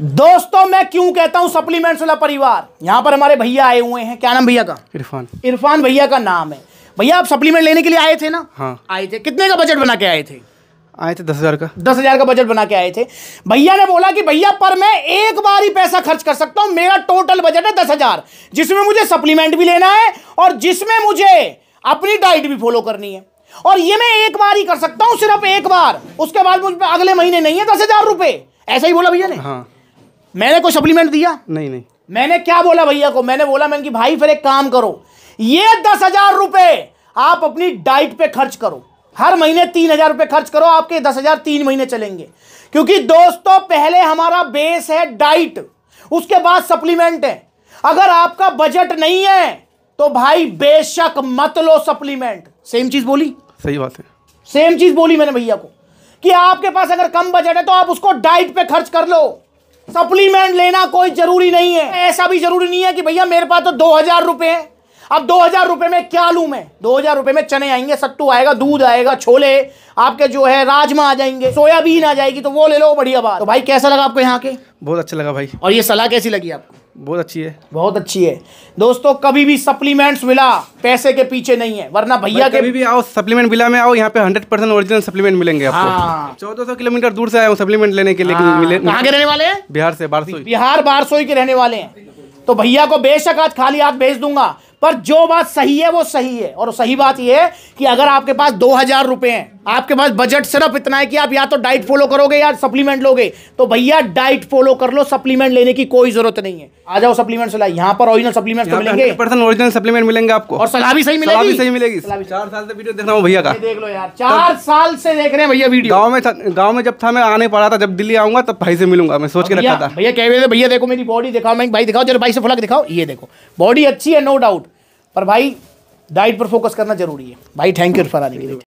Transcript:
दोस्तों मैं क्यों कहता हूं सप्लीमेंट्स वाला परिवार यहां पर हमारे भैया आए हुए हैं क्या नाम भैया का इरफान इरफान भैया का नाम है भैया आप सप्लीमेंट लेने के लिए आए थे ना हाँ आए थे कितने का बजट बना के आए थे आए थे दस हजार का दस हजार का बजट बना के आए थे भैया ने बोला कि भैया पर मैं एक बार ही पैसा खर्च कर सकता हूँ मेरा टोटल बजट है दस हजार जिसमें मुझे सप्लीमेंट भी लेना है और जिसमें मुझे अपनी डाइट भी फॉलो करनी है और ये मैं एक बार ही कर सकता हूँ सिर्फ एक बार उसके बाद मुझ पर अगले महीने नहीं है दस हजार रुपए ऐसा ही बोला भैया ने हाँ मैंने कोई सप्लीमेंट दिया नहीं नहीं मैंने क्या बोला भैया को मैंने बोला मैंने कि भाई फिर एक काम करो ये दस हजार रुपए आप अपनी डाइट पे खर्च करो हर महीने तीन हजार रुपए खर्च करो आपके दस हजार तीन महीने चलेंगे क्योंकि दोस्तों पहले हमारा बेस है डाइट उसके बाद सप्लीमेंट है अगर आपका बजट नहीं है तो भाई बेशक मत लो सप्लीमेंट सेम चीज बोली सही बात है सेम चीज बोली मैंने भैया को कि आपके पास अगर कम बजट है तो आप उसको डाइट पे खर्च कर लो सप्लीमेंट लेना कोई जरूरी नहीं है ऐसा भी जरूरी नहीं है कि भैया मेरे पास तो दो हजार रुपए है अब दो हजार रुपए में क्या लू मैं दो हजार रुपए में चने आएंगे सत्तू आएगा दूध आएगा छोले आपके जो है राजमा आ जाएंगे सोयाबीन आ जाएगी तो वो ले लो बढ़िया बात तो भाई कैसा लगा आपको यहाँ के बहुत अच्छा लगा भाई और ये सलाह कैसी लगी आपको बहुत अच्छी है बहुत अच्छी है दोस्तों कभी भी सप्लीमेंट्स मिला पैसे के पीछे नहीं है वरना भैया के कभी भी आओ सप्लीमेंट मिला में आओ यहाँ पे हंड्रेड परसेंट ओरिजिनल सप्लीमेंट मिलेंगे आपको हाँ। चौदह सौ किलोमीटर दूर से आया हूँ सप्लीमेंट लेने के लिए हाँ। मिले कहाँ के रहने वाले हैं बिहार से बारसोई बिहार बारसोई के रहने वाले हैं तो भैया को बेशक आज खाली हाथ भेज दूंगा पर जो बात सही है वो सही है और सही बात यह है कि अगर आपके पास दो हजार रुपए हैं आपके पास बजट सिर्फ इतना है कि आप या तो डाइट फॉलो करोगे या सप्लीमेंट लोगे तो भैया डाइट फॉलो कर लो सप्लीमेंट लेने की कोई जरूरत नहीं है आ जाओ सप्लीमेंट सलाह यहाँ पर ओरिजिनल तो सप्लीमेंट मिलेंगे ओरिजिनल सप्लीमेंट मिलेंगे आपको और सलाह भी सही मिलेगी सही मिलेगी चार साल से वीडियो देख रहा हूँ भैया का देख लो यार चार तो साल से देख रहे हैं भैया वीडियो गाँव में गाँव में जब था मैं आने पड़ा था जब दिल्ली आऊंगा तब भाई से मिलूंगा मैं सोच के रखा था भैया कह रहे थे भैया देखो मेरी बॉडी दिखाओ मैं भाई दिखाओ चलो भाई से फलक दिखाओ ये देखो बॉडी अच्छी है नो डाउट पर भाई डाइट पर फोकस करना जरूरी है भाई थैंक यू फॉर आने के लिए